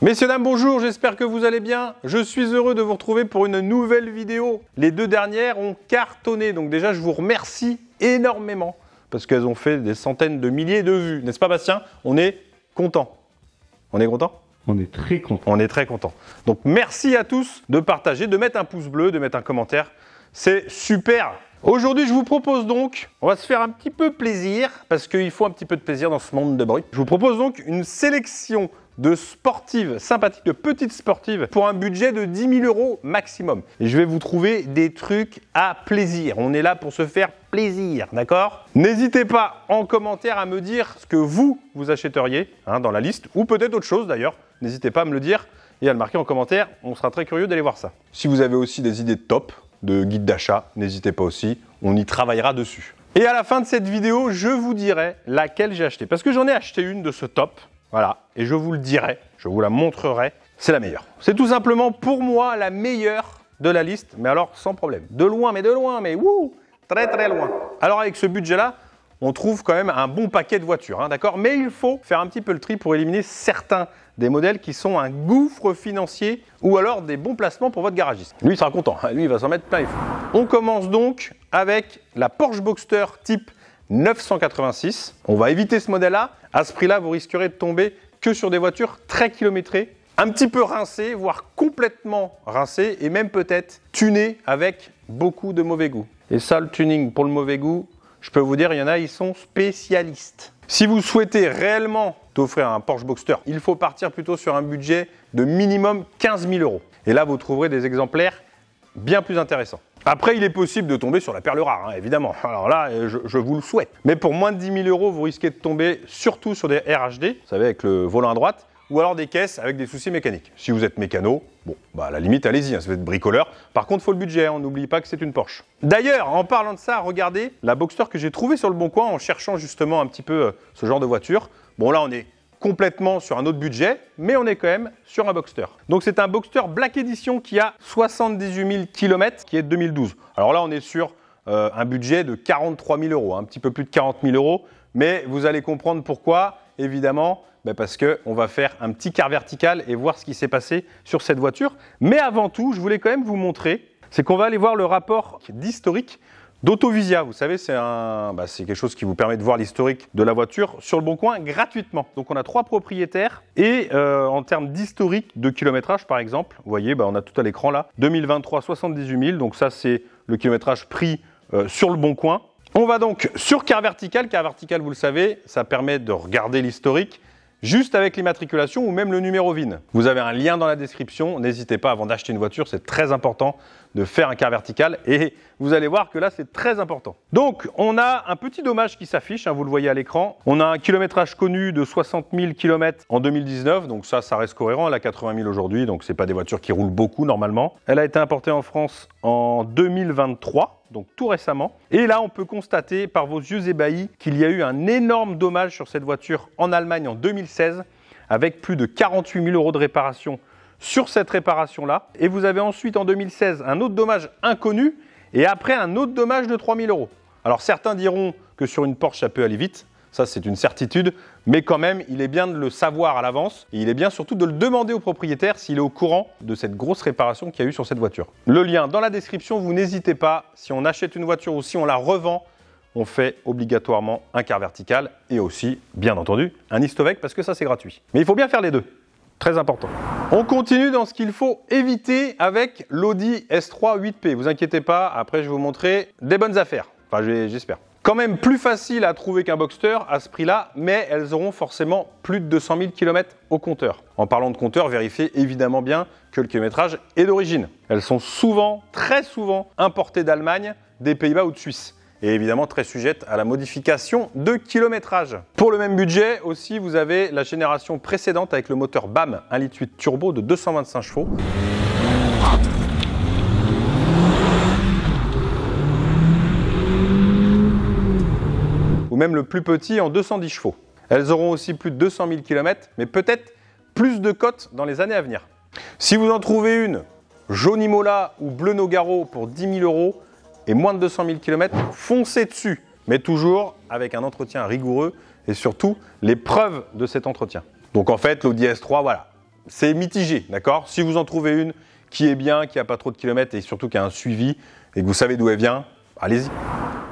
Messieurs, dames, bonjour, j'espère que vous allez bien. Je suis heureux de vous retrouver pour une nouvelle vidéo. Les deux dernières ont cartonné, donc déjà je vous remercie énormément parce qu'elles ont fait des centaines de milliers de vues. N'est-ce pas Bastien On est content. On est content on est très content. On est très content. Donc merci à tous de partager, de mettre un pouce bleu, de mettre un commentaire. C'est super. Aujourd'hui, je vous propose donc, on va se faire un petit peu plaisir, parce qu'il faut un petit peu de plaisir dans ce monde de bruit. Je vous propose donc une sélection de sportives sympathiques, de petites sportives, pour un budget de 10 000 euros maximum. Et je vais vous trouver des trucs à plaisir. On est là pour se faire plaisir, d'accord N'hésitez pas en commentaire à me dire ce que vous, vous achèteriez hein, dans la liste, ou peut-être autre chose d'ailleurs. N'hésitez pas à me le dire et à le marquer en commentaire. On sera très curieux d'aller voir ça. Si vous avez aussi des idées de top, de guide d'achat, n'hésitez pas aussi. On y travaillera dessus. Et à la fin de cette vidéo, je vous dirai laquelle j'ai acheté. Parce que j'en ai acheté une de ce top. Voilà, et je vous le dirai, je vous la montrerai, c'est la meilleure. C'est tout simplement pour moi la meilleure de la liste, mais alors sans problème. De loin, mais de loin, mais wouh, très très loin. Alors avec ce budget-là, on trouve quand même un bon paquet de voitures, hein, d'accord Mais il faut faire un petit peu le tri pour éliminer certains des modèles qui sont un gouffre financier ou alors des bons placements pour votre garagiste. Lui, sera content, lui, il va s'en mettre plein les fous. On commence donc avec la Porsche Boxster type 986. On va éviter ce modèle-là à ce prix-là, vous risquerez de tomber que sur des voitures très kilométrées, un petit peu rincées, voire complètement rincées, et même peut-être tunées avec beaucoup de mauvais goût. Et ça, le tuning pour le mauvais goût, je peux vous dire, il y en a, ils sont spécialistes. Si vous souhaitez réellement t'offrir un Porsche Boxster, il faut partir plutôt sur un budget de minimum 15 000 euros. Et là, vous trouverez des exemplaires bien plus intéressants. Après, il est possible de tomber sur la perle rare, hein, évidemment. Alors là, je, vous le souhaite. Mais pour moins de 10 000 euros, vous risquez de tomber surtout sur des RHD, vous savez, avec le volant à droite, ou alors des caisses avec des soucis mécaniques. Si vous êtes mécano, bon, bah à la limite, allez-y, ça hein, si vous bricoleur. Par contre, faut le budget, hein, on n'oublie pas que c'est une Porsche. D'ailleurs, en parlant de ça, regardez la Boxster que j'ai trouvée sur le Bon Coin en cherchant justement un petit peu euh, ce genre de voiture. Bon, là, on est complètement sur un autre budget, mais on est quand même sur un Boxster. Donc c'est un Boxster Black Edition qui a 78 000 km, qui est de 2012. Alors là, on est sur euh, un budget de 43 000 euros, hein, un petit peu plus de 40 000 euros, mais vous allez comprendre pourquoi, évidemment, bah, parce parce qu'on va faire un petit quart vertical et voir ce qui s'est passé sur cette voiture. Mais avant tout, je voulais quand même vous montrer, c'est qu'on va aller voir le rapport d'historique D'Autovisia, vous savez, c'est un, bah, quelque chose qui vous permet de voir l'historique de la voiture sur le bon coin gratuitement. Donc on a trois propriétaires et euh, en termes d'historique de kilométrage par exemple, vous voyez, bah, on a tout à l'écran là, 2023 78 000. Donc ça c'est le kilométrage pris euh, sur le bon coin. On va donc sur Car Vertical. Car Vertical, vous le savez, ça permet de regarder l'historique juste avec l'immatriculation ou même le numéro VIN. Vous avez un lien dans la description, n'hésitez pas avant d'acheter une voiture, c'est très important de faire un car vertical et vous allez voir que là c'est très important. Donc on a un petit dommage qui s'affiche, hein, vous le voyez à l'écran. On a un kilométrage connu de 60 000 km en 2019, donc ça ça reste cohérent, elle a 80 000 aujourd'hui, donc ce c'est pas des voitures qui roulent beaucoup normalement. Elle a été importée en France en 2023 donc tout récemment. Et là, on peut constater par vos yeux ébahis qu'il y a eu un énorme dommage sur cette voiture en Allemagne en 2016, avec plus de 48 000 euros de réparation sur cette réparation-là. Et vous avez ensuite en 2016 un autre dommage inconnu, et après un autre dommage de 3 000 euros. Alors certains diront que sur une Porsche, ça peut aller vite. Ça, c'est une certitude. Mais quand même, il est bien de le savoir à l'avance. Et il est bien surtout de le demander au propriétaire s'il est au courant de cette grosse réparation qu'il y a eu sur cette voiture. Le lien dans la description, vous n'hésitez pas. Si on achète une voiture ou si on la revend, on fait obligatoirement un quart vertical et aussi, bien entendu, un istovec parce que ça, c'est gratuit. Mais il faut bien faire les deux. Très important. On continue dans ce qu'il faut éviter avec l'Audi S3 8P. Vous inquiétez pas, après je vais vous montrer des bonnes affaires. Enfin, j'espère quand même plus facile à trouver qu'un Boxster à ce prix-là, mais elles auront forcément plus de 200 000 km au compteur. En parlant de compteur, vérifiez évidemment bien que le kilométrage est d'origine. Elles sont souvent, très souvent, importées d'Allemagne, des Pays-Bas ou de Suisse et évidemment très sujettes à la modification de kilométrage. Pour le même budget aussi, vous avez la génération précédente avec le moteur BAM 1.8 turbo de 225 chevaux. même le plus petit en 210 chevaux. Elles auront aussi plus de 200 000 km, mais peut-être plus de cotes dans les années à venir. Si vous en trouvez une, jaune Imola ou bleu Nogaro pour 10 000 euros et moins de 200 000 km, foncez dessus, mais toujours avec un entretien rigoureux et surtout les preuves de cet entretien. Donc en fait, l'Audi S3, voilà, c'est mitigé, d'accord Si vous en trouvez une qui est bien, qui n'a pas trop de kilomètres et surtout qui a un suivi et que vous savez d'où elle vient, allez-y.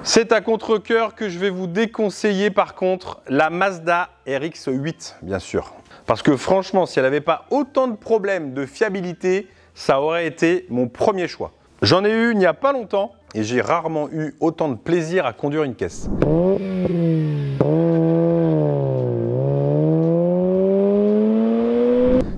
C'est à contre que je vais vous déconseiller par contre la Mazda RX8, bien sûr. Parce que franchement, si elle n'avait pas autant de problèmes de fiabilité, ça aurait été mon premier choix. J'en ai eu il n'y a pas longtemps et j'ai rarement eu autant de plaisir à conduire une caisse.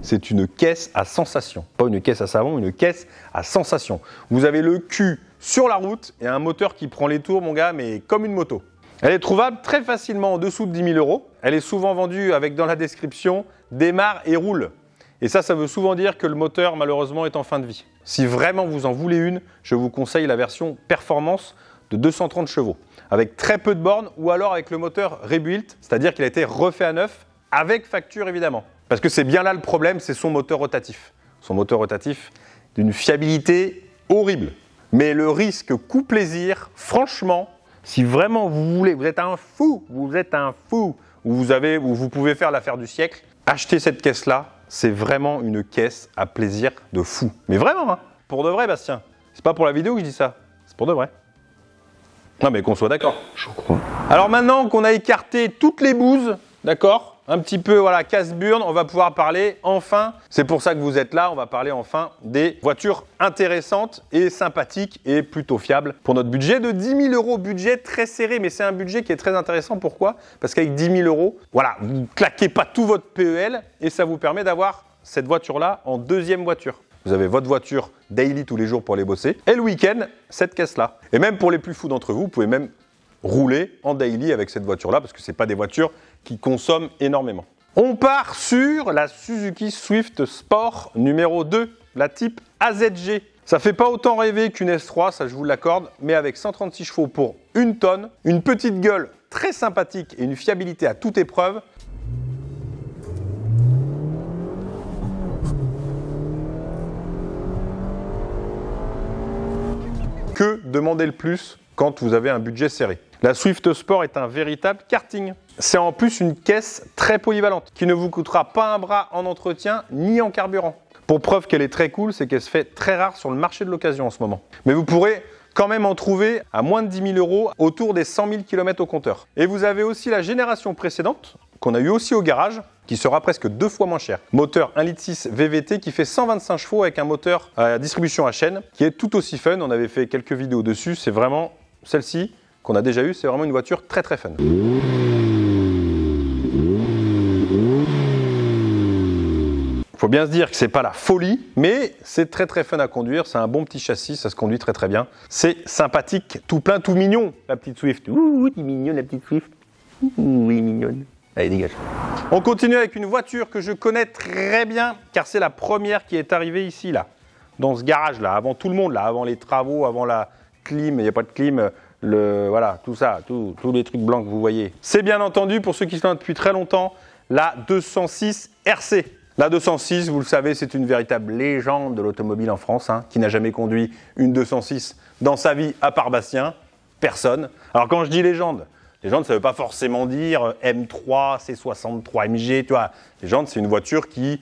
C'est une caisse à sensation. Pas une caisse à savon, une caisse à sensation. Vous avez le cul sur la route et un moteur qui prend les tours, mon gars, mais comme une moto. Elle est trouvable très facilement en dessous de 10 000 euros. Elle est souvent vendue avec dans la description démarre et roule. Et ça, ça veut souvent dire que le moteur, malheureusement, est en fin de vie. Si vraiment vous en voulez une, je vous conseille la version performance de 230 chevaux, avec très peu de bornes ou alors avec le moteur rebuilt, c'est-à-dire qu'il a été refait à neuf, avec facture évidemment. Parce que c'est bien là le problème, c'est son moteur rotatif. Son moteur rotatif d'une fiabilité horrible. Mais le risque coût plaisir, franchement, si vraiment vous voulez, vous êtes un fou, vous êtes un fou, ou vous avez, ou vous pouvez faire l'affaire du siècle, acheter cette caisse là, c'est vraiment une caisse à plaisir de fou. Mais vraiment, hein. pour de vrai, Bastien. C'est pas pour la vidéo que je dis ça, c'est pour de vrai. Non mais qu'on soit d'accord. Je crois. Alors maintenant qu'on a écarté toutes les bouses, d'accord un petit peu voilà casse-burne, on va pouvoir parler enfin, c'est pour ça que vous êtes là, on va parler enfin des voitures intéressantes et sympathiques et plutôt fiables pour notre budget de 10 000 euros, budget très serré, mais c'est un budget qui est très intéressant. Pourquoi Parce qu'avec 10 000 euros, voilà, vous claquez pas tout votre PEL et ça vous permet d'avoir cette voiture-là en deuxième voiture. Vous avez votre voiture daily tous les jours pour aller bosser et le week-end, cette caisse-là. Et même pour les plus fous d'entre vous, vous pouvez même rouler en daily avec cette voiture-là parce que ce pas des voitures qui consomme énormément. On part sur la Suzuki Swift Sport numéro 2, la type AZG. Ça fait pas autant rêver qu'une S3, ça je vous l'accorde, mais avec 136 chevaux pour une tonne, une petite gueule très sympathique et une fiabilité à toute épreuve, que demander le plus quand vous avez un budget serré la Swift Sport est un véritable karting. C'est en plus une caisse très polyvalente qui ne vous coûtera pas un bras en entretien ni en carburant. Pour preuve qu'elle est très cool, c'est qu'elle se fait très rare sur le marché de l'occasion en ce moment. Mais vous pourrez quand même en trouver à moins de 10 000 euros autour des 100 000 km au compteur. Et vous avez aussi la génération précédente qu'on a eu aussi au garage qui sera presque deux fois moins cher. Moteur 1.6 VVT qui fait 125 chevaux avec un moteur à distribution à chaîne qui est tout aussi fun. On avait fait quelques vidéos dessus. C'est vraiment celle-ci qu'on a déjà eu, C'est vraiment une voiture très très fun. faut bien se dire que c'est pas la folie, mais c'est très très fun à conduire. C'est un bon petit châssis, ça se conduit très très bien. C'est sympathique, tout plein, tout mignon, la petite Swift. Ouh, la petite Swift. Ouh, est mignonne. Allez, dégage. On continue avec une voiture que je connais très bien, car c'est la première qui est arrivée ici, là, dans ce garage-là, avant tout le monde, là, avant les travaux, avant la clim, il n'y a pas de clim, euh, voilà, tout ça, tous les trucs blancs que vous voyez. C'est bien entendu, pour ceux qui sont là depuis très longtemps, la 206 RC. La 206, vous le savez, c'est une véritable légende de l'automobile en France, hein, qui n'a jamais conduit une 206 dans sa vie à part Bastien. Personne. Alors quand je dis légende, légende, ça ne veut pas forcément dire M3, C63, MG, tu vois. Légende, c'est une voiture qui,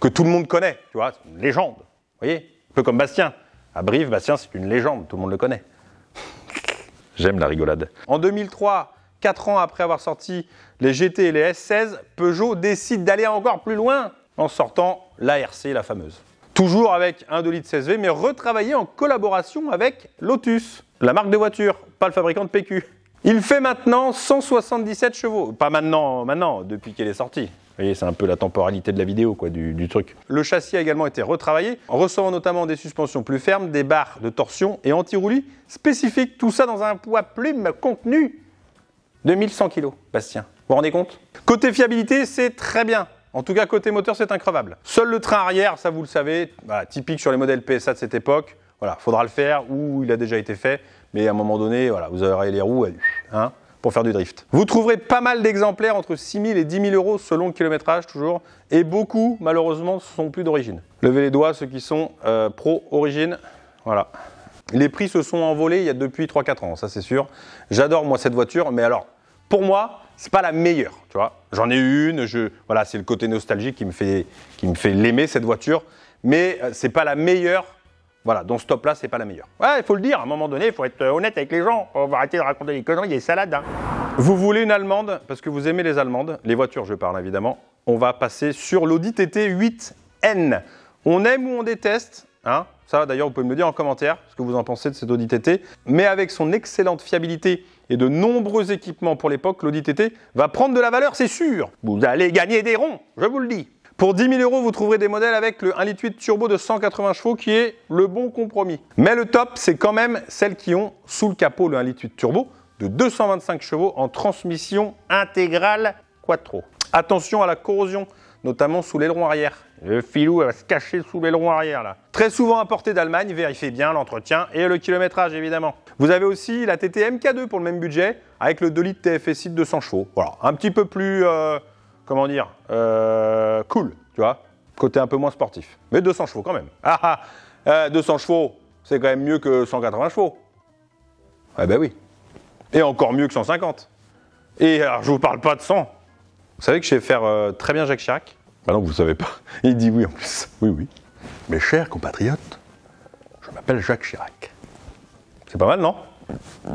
que tout le monde connaît, tu vois, c'est une légende. Vous voyez Un peu comme Bastien. À Brive, Bastien, c'est une légende, tout le monde le connaît. J'aime la rigolade. En 2003, 4 ans après avoir sorti les GT et les S16, Peugeot décide d'aller encore plus loin en sortant l'ARC, la fameuse. Toujours avec un 2 litres 16V, mais retravaillé en collaboration avec Lotus, la marque de voiture, pas le fabricant de PQ. Il fait maintenant 177 chevaux. Pas maintenant, maintenant, depuis qu'elle est sortie voyez, c'est un peu la temporalité de la vidéo, quoi, du, truc. Le châssis a également été retravaillé, en recevant notamment des suspensions plus fermes, des barres de torsion et anti-roulis spécifiques, tout ça dans un poids plume contenu de 1100 kg, Bastien. Vous vous rendez compte Côté fiabilité, c'est très bien. En tout cas, côté moteur, c'est increvable. Seul le train arrière, ça vous le savez, bah, typique sur les modèles PSA de cette époque. Voilà, faudra le faire ou il a déjà été fait, mais à un moment donné, voilà, vous aurez les roues, hein, pour faire du drift. Vous trouverez pas mal d'exemplaires entre 6 000 et 10 000 euros selon le kilométrage toujours, et beaucoup malheureusement sont plus d'origine. Levez les doigts ceux qui sont euh, pro-origine, voilà. Les prix se sont envolés il y a depuis 3-4 ans, ça c'est sûr. J'adore moi cette voiture, mais alors pour moi, c'est pas la meilleure, tu vois. J'en ai une, je, voilà, c'est le côté nostalgique qui me fait, qui me fait l'aimer cette voiture, mais euh, c'est pas la meilleure voilà, ce stop là, c'est pas la meilleure. Ouais, il faut le dire, à un moment donné, il faut être euh, honnête avec les gens. On va arrêter de raconter des conneries, des salades. Hein. Vous voulez une allemande, parce que vous aimez les allemandes, les voitures, je parle évidemment. On va passer sur l'Audi TT 8N. On aime ou on déteste, hein Ça, d'ailleurs, vous pouvez me le dire en commentaire, ce que vous en pensez de cette Audi TT. Mais avec son excellente fiabilité et de nombreux équipements pour l'époque, l'Audi TT va prendre de la valeur, c'est sûr. Vous allez gagner des ronds, je vous le dis. Pour 10 000 euros, vous trouverez des modèles avec le 1.8 turbo de 180 chevaux qui est le bon compromis. Mais le top, c'est quand même celles qui ont sous le capot le 1.8 turbo de 225 chevaux en transmission intégrale quattro. Attention à la corrosion, notamment sous l'aileron arrière. Le filou, va se cacher sous l'aileron arrière là. Très souvent importé d'Allemagne, vérifiez bien l'entretien et le kilométrage évidemment. Vous avez aussi la TT MK2 pour le même budget avec le 2 litres TFSI de 200 chevaux. Voilà, un petit peu plus... Euh, comment dire, euh, cool, tu vois, côté un peu moins sportif. Mais 200 chevaux quand même. Ah 200 ah, euh, chevaux, c'est quand même mieux que 180 chevaux. Eh ben oui. Et encore mieux que 150. Et alors, je vous parle pas de 100. Vous savez que je sais faire euh, très bien Jacques Chirac Bah non, vous savez pas. Il dit oui en plus. Oui, oui. Mes chers compatriotes, je m'appelle Jacques Chirac. C'est pas mal, non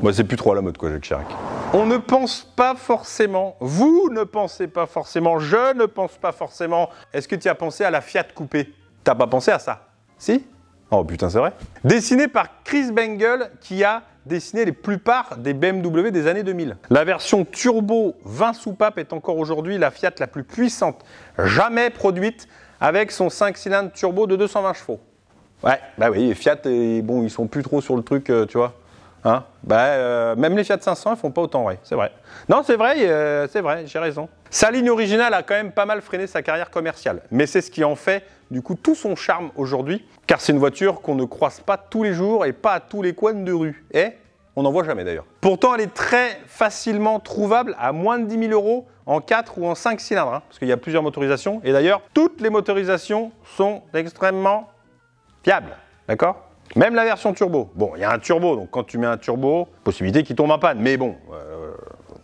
bah, c'est plus trop à la mode, quoi, le Chirac. On ne pense pas forcément, vous ne pensez pas forcément, je ne pense pas forcément. Est-ce que tu as pensé à la Fiat coupée T'as pas pensé à ça Si Oh putain, c'est vrai. Dessiné par Chris Bengel, qui a dessiné les plupart des BMW des années 2000. La version turbo 20 soupapes est encore aujourd'hui la Fiat la plus puissante jamais produite avec son 5 cylindres turbo de 220 chevaux. Ouais, bah oui, Fiat, bon, ils sont plus trop sur le truc, euh, tu vois. Hein? Bah, euh, même les Fiat 500, ils font pas autant, vrai, c'est vrai. Non, c'est vrai, euh, c'est vrai, j'ai raison. Sa ligne originale a quand même pas mal freiné sa carrière commerciale, mais c'est ce qui en fait du coup tout son charme aujourd'hui, car c'est une voiture qu'on ne croise pas tous les jours et pas à tous les coins de rue. Et on n'en voit jamais d'ailleurs. Pourtant, elle est très facilement trouvable à moins de 10 000 euros en 4 ou en 5 cylindres, hein, parce qu'il y a plusieurs motorisations. Et d'ailleurs, toutes les motorisations sont extrêmement fiables. D'accord même la version turbo. Bon, il y a un turbo, donc quand tu mets un turbo, possibilité qu'il tombe en panne. Mais bon, euh,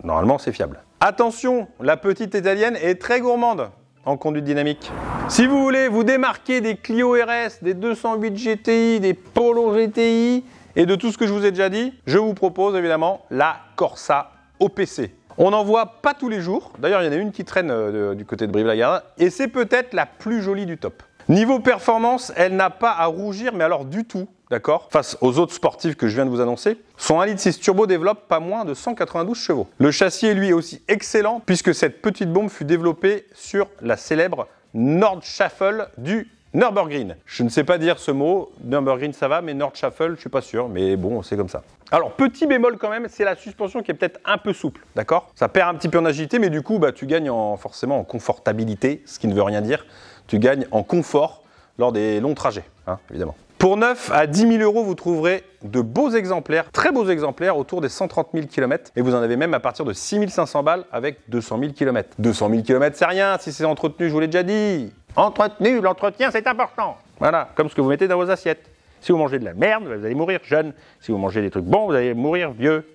normalement, c'est fiable. Attention, la petite italienne est très gourmande en conduite dynamique. Si vous voulez vous démarquer des Clio RS, des 208 GTI, des Polo GTI et de tout ce que je vous ai déjà dit, je vous propose évidemment la Corsa OPC. On n'en voit pas tous les jours. D'ailleurs, il y en a une qui traîne euh, du côté de Brive-la-Gaillarde et c'est peut-être la plus jolie du top. Niveau performance, elle n'a pas à rougir, mais alors du tout, d'accord Face aux autres sportifs que je viens de vous annoncer, son 1.6 6 turbo développe pas moins de 192 chevaux. Le châssis lui, est aussi excellent puisque cette petite bombe fut développée sur la célèbre Nord Shuffle du Nürburgring. Je ne sais pas dire ce mot. Nürburgring, ça va, mais Shuffle, je suis pas sûr. Mais bon, c'est comme ça. Alors, petit bémol quand même, c'est la suspension qui est peut-être un peu souple, d'accord Ça perd un petit peu en agilité, mais du coup, bah, tu gagnes en, forcément en confortabilité, ce qui ne veut rien dire. Tu gagnes en confort lors des longs trajets, hein, évidemment. Pour 9 à 10 000 euros, vous trouverez de beaux exemplaires, très beaux exemplaires, autour des 130 000 km. Et vous en avez même à partir de 6 500 balles avec 200 000 km. 200 000 km, c'est rien si c'est entretenu, je vous l'ai déjà dit. Entretenu, l'entretien, c'est important. Voilà, comme ce que vous mettez dans vos assiettes. Si vous mangez de la merde, vous allez mourir jeune. Si vous mangez des trucs bons, vous allez mourir vieux.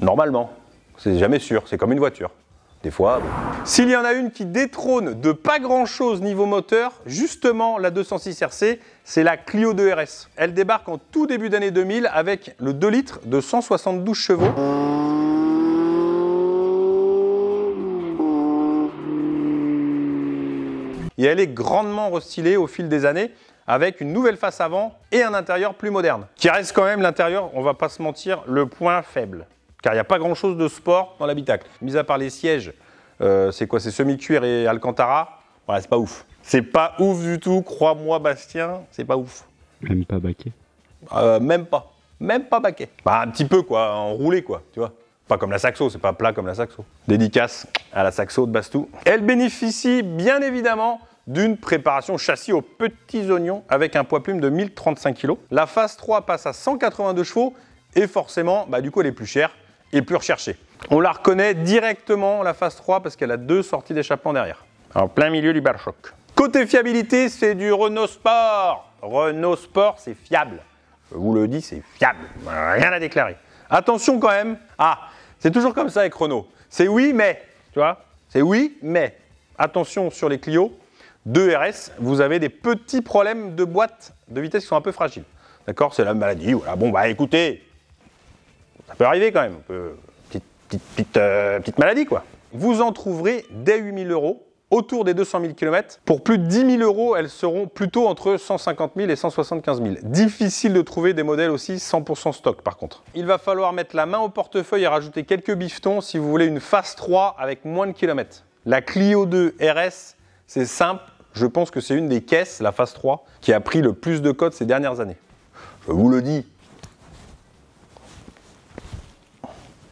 Normalement. C'est jamais sûr, c'est comme une voiture des fois. S'il y en a une qui détrône de pas grand-chose niveau moteur, justement la 206 RC, c'est la Clio 2 RS. Elle débarque en tout début d'année 2000 avec le 2 litres de 172 chevaux. Et elle est grandement restylée au fil des années avec une nouvelle face avant et un intérieur plus moderne. Qui reste quand même l'intérieur, on va pas se mentir, le point faible. Car il n'y a pas grand-chose de sport dans l'habitacle. Mis à part les sièges, euh, c'est quoi C'est semi-cuir et Alcantara Voilà, c'est pas ouf. C'est pas ouf du tout, crois-moi Bastien, c'est pas ouf. Même pas baquet euh, Même pas. Même pas baquet. Bah, un petit peu quoi, enroulé quoi, tu vois. Pas comme la saxo, c'est pas plat comme la saxo. Dédicace à la saxo de Bastou. Elle bénéficie bien évidemment d'une préparation châssis aux petits oignons avec un poids plume de 1035 kg. La phase 3 passe à 182 chevaux et forcément, bah, du coup, elle est plus chère et plus recherché. On la reconnaît directement, la phase 3, parce qu'elle a deux sorties d'échappement derrière, en plein milieu du bar choc. Côté fiabilité, c'est du Renault Sport. Renault Sport, c'est fiable. Je vous le dis, c'est fiable. Rien à déclarer. Attention quand même. Ah, c'est toujours comme ça avec Renault. C'est oui, mais. Tu vois C'est oui, mais. Attention sur les Clio 2 RS, vous avez des petits problèmes de boîte de vitesse qui sont un peu fragiles. D'accord C'est la maladie. Voilà. Bon, bah écoutez, ça peut arriver quand même, euh, petite, maladie quoi. Vous en trouverez dès 8000 euros autour des 200 000 km. Pour plus de 10 000 euros, elles seront plutôt entre 150 000 et 175 000. Difficile de trouver des modèles aussi 100% stock par contre. Il va falloir mettre la main au portefeuille et rajouter quelques biftons si vous voulez une phase 3 avec moins de kilomètres. La Clio 2 RS, c'est simple, je pense que c'est une des caisses, la phase 3, qui a pris le plus de codes ces dernières années. Je vous le dis,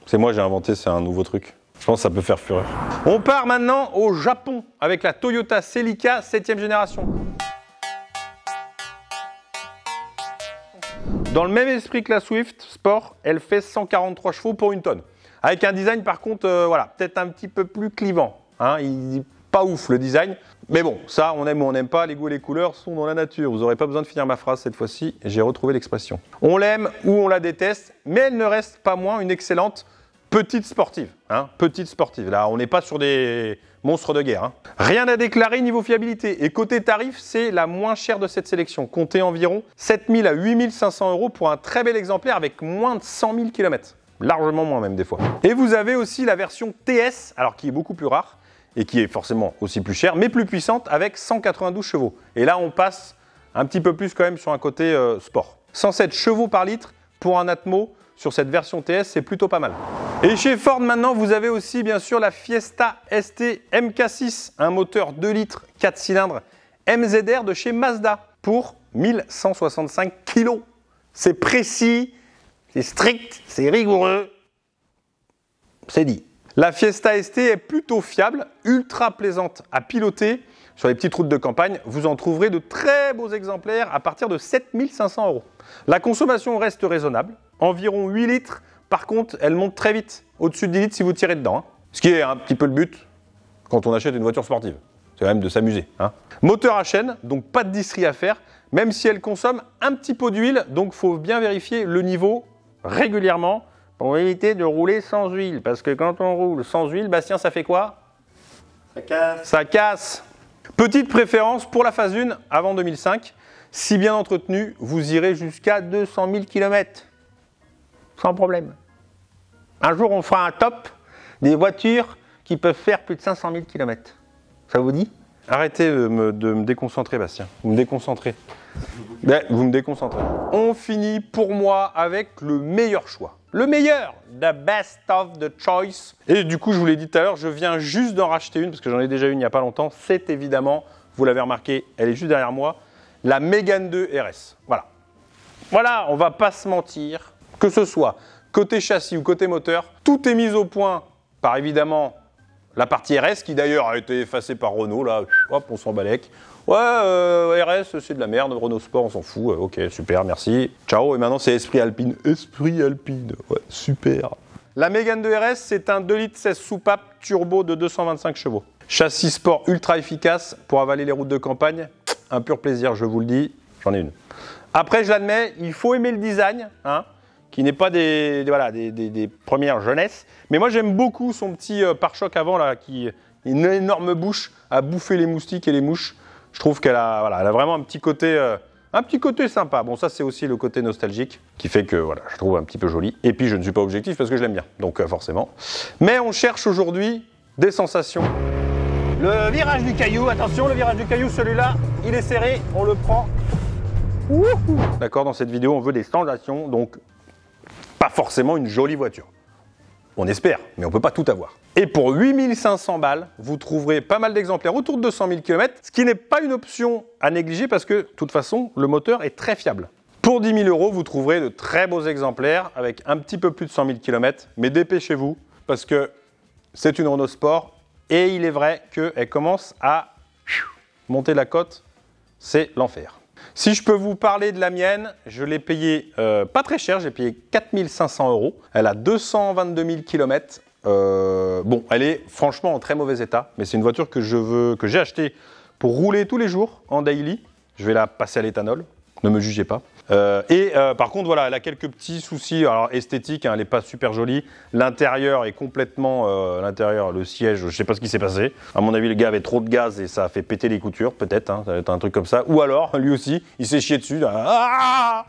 C'est moi, j'ai inventé, c'est un nouveau truc. Je pense que ça peut faire fureur. On part maintenant au Japon avec la Toyota Celica 7ème génération. Dans le même esprit que la Swift Sport, elle fait 143 chevaux pour une tonne. Avec un design par contre, euh, voilà, peut-être un petit peu plus clivant. Hein. il pas ouf le design. Mais bon, ça, on aime ou on n'aime pas, les goûts et les couleurs sont dans la nature. Vous n'aurez pas besoin de finir ma phrase cette fois-ci, j'ai retrouvé l'expression. On l'aime ou on la déteste, mais elle ne reste pas moins une excellente Petite sportive, hein, petite sportive. Là, on n'est pas sur des monstres de guerre. Hein. Rien à déclarer niveau fiabilité. Et côté tarif, c'est la moins chère de cette sélection. Comptez environ 7000 à 8500 euros pour un très bel exemplaire avec moins de 100 000 km. Largement moins même des fois. Et vous avez aussi la version TS, alors qui est beaucoup plus rare et qui est forcément aussi plus chère, mais plus puissante avec 192 chevaux. Et là, on passe un petit peu plus quand même sur un côté euh, sport. 107 chevaux par litre pour un Atmo sur cette version TS, c'est plutôt pas mal. Et chez Ford maintenant, vous avez aussi bien sûr la Fiesta ST MK6, un moteur 2 litres 4 cylindres MZR de chez Mazda pour 1165 kg. C'est précis, c'est strict, c'est rigoureux. C'est dit. La Fiesta ST est plutôt fiable, ultra plaisante à piloter. Sur les petites routes de campagne, vous en trouverez de très beaux exemplaires à partir de 7500 euros. La consommation reste raisonnable, environ 8 litres par contre, elle monte très vite, au-dessus de 10 litres si vous tirez dedans. Hein. Ce qui est un petit peu le but quand on achète une voiture sportive. C'est quand même de s'amuser. Hein. Moteur à chaîne, donc pas de distrie à faire, même si elle consomme un petit peu d'huile, donc il faut bien vérifier le niveau régulièrement pour éviter de rouler sans huile. Parce que quand on roule sans huile, Bastien, ça fait quoi Ça casse. Ça casse. Petite préférence pour la phase 1 avant 2005. Si bien entretenu, vous irez jusqu'à 200 000 km sans problème. Un jour, on fera un top des voitures qui peuvent faire plus de 500 000 km. Ça vous dit Arrêtez euh, de me, déconcentrer, Bastien. Vous me déconcentrez. Ben, vous me déconcentrez. On finit pour moi avec le meilleur choix. Le meilleur The best of the choice. Et du coup, je vous l'ai dit tout à l'heure, je viens juste d'en racheter une, parce que j'en ai déjà une il n'y a pas longtemps. C'est évidemment, vous l'avez remarqué, elle est juste derrière moi, la Mégane 2 RS. Voilà. Voilà, on va pas se mentir. Que ce soit côté châssis ou côté moteur, tout est mis au point par évidemment la partie RS qui d'ailleurs a été effacée par Renault, là, hop, on s'en balèque. Ouais, euh, RS, c'est de la merde, Renault Sport, on s'en fout, euh, ok, super, merci. Ciao, et maintenant c'est Esprit Alpine. Esprit Alpine, ouais, super. La Mégane de RS, c'est un 2 litres 16 soupape turbo de 225 chevaux. Châssis sport ultra efficace pour avaler les routes de campagne, un pur plaisir, je vous le dis, j'en ai une. Après, je l'admets, il faut aimer le design, hein, qui n'est pas des, voilà, des, premières jeunesse Mais moi, j'aime beaucoup son petit euh, pare-choc avant, là, qui une énorme bouche à bouffer les moustiques et les mouches. Je trouve qu'elle a, voilà, a vraiment un petit côté. Euh, un petit côté sympa. Bon, ça, c'est aussi le côté nostalgique qui fait que voilà, je trouve un petit peu joli. Et puis, je ne suis pas objectif parce que je l'aime bien, donc euh, forcément. Mais on cherche aujourd'hui des sensations. Le virage du caillou, attention, le virage du caillou, celui-là, il est serré, on le prend. D'accord, dans cette vidéo, on veut des sensations, donc pas forcément une jolie voiture. On espère, mais on ne peut pas tout avoir. Et pour 8500 balles, vous trouverez pas mal d'exemplaires autour de 200 000 km, ce qui n'est pas une option à négliger parce que, de toute façon, le moteur est très fiable. Pour 10 000 euros, vous trouverez de très beaux exemplaires avec un petit peu plus de 100 000 km, mais dépêchez-vous parce que c'est une Renault Sport et il est vrai qu'elle commence à monter la côte. c'est l'enfer. Si je peux vous parler de la mienne, je l'ai payée euh, pas très cher, j'ai payé 4500 euros. Elle a 222 000 km. bon, elle est franchement en très mauvais état, mais c'est une voiture que que j'ai achetée pour rouler tous les jours en daily. Je vais la passer à l'éthanol ne me jugez pas. Euh, et euh, par contre, voilà, elle a quelques petits soucis. Alors esthétique, hein, elle n'est pas super jolie. L'intérieur est complètement, euh, l'intérieur, le siège, je ne sais pas ce qui s'est passé. À mon avis, le gars avait trop de gaz et ça a fait péter les coutures, peut-être. Hein, ça va être un truc comme ça. Ou alors, lui aussi, il s'est chié dessus. Ah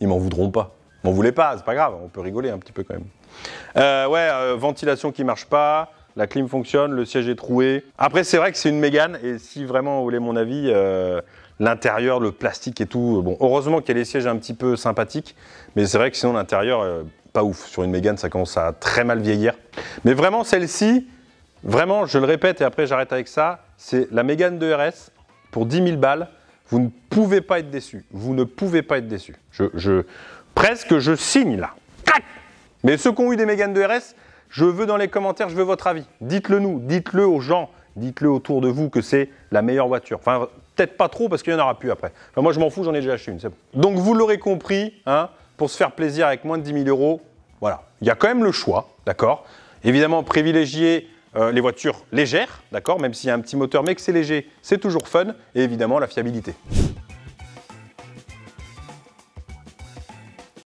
Ils m'en voudront pas. M'en voulaient pas, c'est pas grave. On peut rigoler un petit peu quand même. ouais, ventilation qui marche pas. La clim fonctionne, le siège est troué. Après, c'est vrai que c'est une Mégane, et si vraiment vous voulez mon avis, l'intérieur, le plastique et tout. Euh, bon, heureusement qu'il y a les sièges un petit peu sympathiques, mais c'est vrai que sinon l'intérieur, euh, pas ouf. Sur une Mégane, ça commence à très mal vieillir. Mais vraiment, celle-ci, vraiment, je le répète et après j'arrête avec ça, c'est la Mégane de RS pour 10 000 balles. Vous ne pouvez pas être déçu. Vous ne pouvez pas être déçu. Je, je, presque, je signe là. Mais ceux qui ont eu des Mégane de RS, je veux dans les commentaires, je veux votre avis. Dites-le nous, dites-le aux gens, dites-le autour de vous que c'est la meilleure voiture. Enfin, peut-être pas trop parce qu'il n'y en aura plus après. moi, je m'en fous, j'en ai déjà acheté une. Donc, vous l'aurez compris, hein, pour se faire plaisir avec moins de 10 000 euros, voilà. Il y a quand même le choix, d'accord Évidemment, privilégier euh, les voitures légères, d'accord Même s'il y a un petit moteur, mais que c'est léger, c'est toujours fun. Et évidemment, la fiabilité.